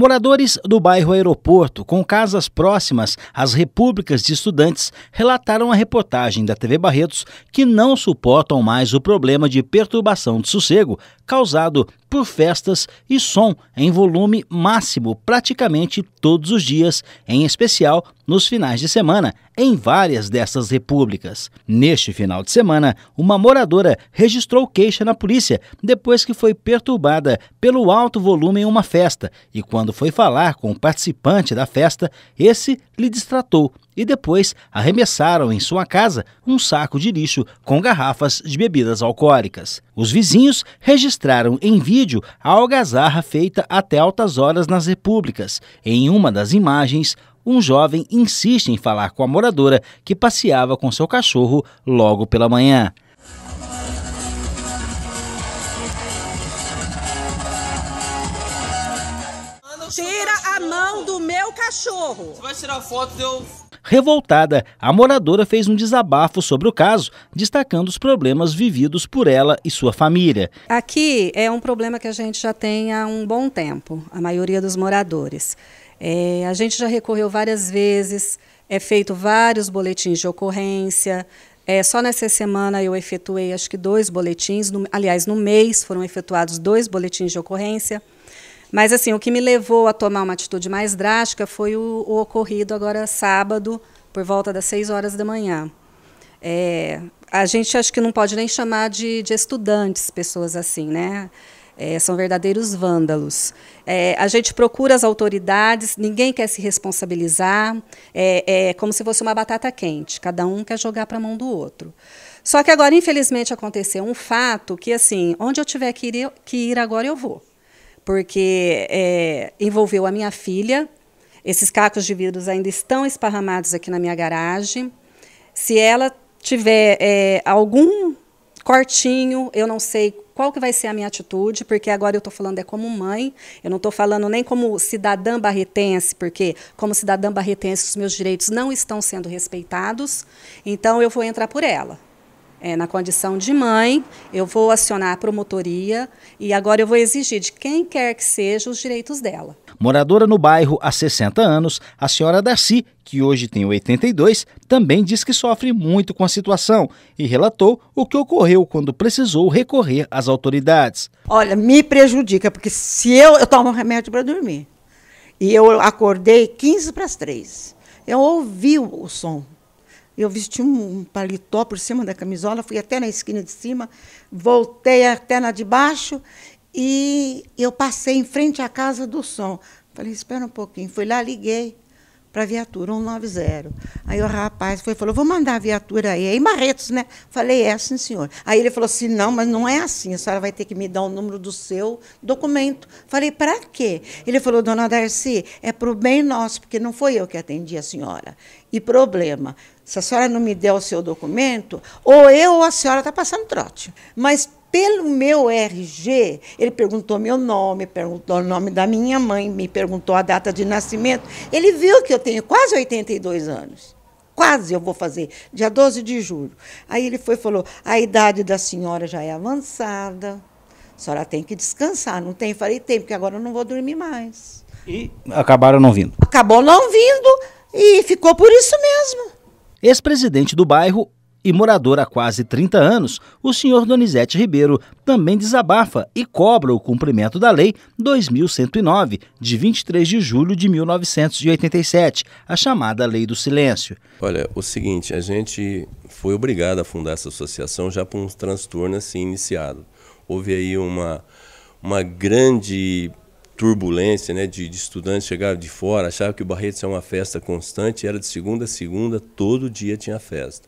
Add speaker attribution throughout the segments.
Speaker 1: Moradores do bairro Aeroporto, com casas próximas às repúblicas de estudantes, relataram a reportagem da TV Barretos que não suportam mais o problema de perturbação de sossego causado por festas e som em volume máximo praticamente todos os dias, em especial nos finais de semana, em várias dessas repúblicas. Neste final de semana, uma moradora registrou queixa na polícia depois que foi perturbada pelo alto volume em uma festa e, quando foi falar com o participante da festa, esse lhe distratou e depois arremessaram em sua casa um saco de lixo com garrafas de bebidas alcoólicas. Os vizinhos registraram em vídeo a algazarra feita até altas horas nas repúblicas. Em uma das imagens, um jovem insiste em falar com a moradora que passeava com seu cachorro logo pela manhã.
Speaker 2: Tira a mão do meu cachorro. Você vai tirar foto de eu
Speaker 1: Revoltada, a moradora fez um desabafo sobre o caso, destacando os problemas vividos por ela e sua família.
Speaker 2: Aqui é um problema que a gente já tem há um bom tempo, a maioria dos moradores. É, a gente já recorreu várias vezes, é feito vários boletins de ocorrência. É, só nessa semana eu efetuei acho que dois boletins, no, aliás, no mês foram efetuados dois boletins de ocorrência. Mas assim, o que me levou a tomar uma atitude mais drástica foi o, o ocorrido agora sábado, por volta das 6 horas da manhã. É, a gente acho que não pode nem chamar de, de estudantes pessoas assim, né? É, são verdadeiros vândalos. É, a gente procura as autoridades, ninguém quer se responsabilizar, é, é como se fosse uma batata quente, cada um quer jogar para a mão do outro. Só que agora, infelizmente, aconteceu um fato que, assim, onde eu tiver que ir, que ir agora eu vou porque é, envolveu a minha filha. Esses cacos de vidros ainda estão esparramados aqui na minha garagem. Se ela tiver é, algum cortinho, eu não sei qual que vai ser a minha atitude, porque agora eu estou falando é como mãe, eu não estou falando nem como cidadã barretense, porque como cidadã barretense os meus direitos não estão sendo respeitados, então eu vou entrar por ela é, na condição de mãe, eu vou acionar a promotoria e agora eu vou exigir de quem quer que seja os direitos dela.
Speaker 1: Moradora no bairro há 60 anos, a senhora Darcy, que hoje tem 82, também diz que sofre muito com a situação e relatou o que ocorreu quando precisou recorrer às autoridades. Olha, me prejudica, porque se eu, eu tomo remédio para dormir
Speaker 3: e eu acordei 15 para as 3, eu ouvi o som eu vesti um paletó por cima da camisola, fui até na esquina de cima, voltei até na de baixo e eu passei em frente à casa do som. Falei, espera um pouquinho. Fui lá, liguei para a viatura 190. Aí o rapaz foi falou, vou mandar a viatura aí. Aí Marretos, né? Falei, é, sim, senhor. Aí ele falou assim, não, mas não é assim, a senhora vai ter que me dar o número do seu documento. Falei, para quê? Ele falou, dona Darcy, é para o bem nosso, porque não foi eu que atendi a senhora. E problema, se a senhora não me der o seu documento, ou eu ou a senhora está passando trote. Mas pelo meu RG, ele perguntou meu nome, perguntou o nome da minha mãe, me perguntou a data de nascimento. Ele viu que eu tenho quase 82 anos. Quase eu vou fazer, dia 12 de julho. Aí ele foi falou: a idade da senhora já é avançada, a senhora tem que descansar. Não tem? Falei: tem, porque agora eu não vou dormir mais.
Speaker 1: E acabaram não vindo? Acabou não vindo e ficou por isso mesmo. Ex-presidente do bairro e morador há quase 30 anos, o senhor Donizete Ribeiro também desabafa e cobra o cumprimento da Lei 2109, de 23 de julho de 1987, a chamada Lei do Silêncio.
Speaker 4: Olha, o seguinte, a gente foi obrigado a fundar essa associação já por um transtorno assim iniciado. Houve aí uma, uma grande turbulência, né, de, de estudantes chegaram de fora, achavam que o Barretos é uma festa constante, era de segunda a segunda, todo dia tinha festa.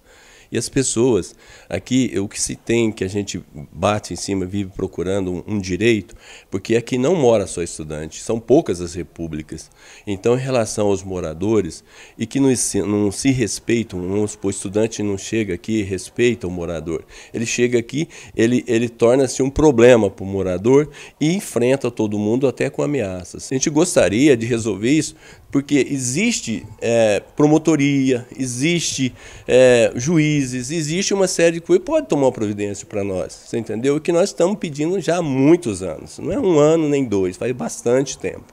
Speaker 4: E as pessoas, aqui, o que se tem, que a gente bate em cima, vive procurando um, um direito, porque aqui não mora só estudante, são poucas as repúblicas. Então, em relação aos moradores, e que não, não se respeitam, vamos o estudante não chega aqui e respeita o morador. Ele chega aqui, ele, ele torna-se um problema para o morador e enfrenta todo mundo até com ameaças. A gente gostaria de resolver isso porque existe é, promotoria, existe é, eh, juiz, juízes, existe uma série de coisas que pode tomar providência para nós, você entendeu? O que nós estamos pedindo já há muitos anos, não é um ano nem dois, faz bastante tempo.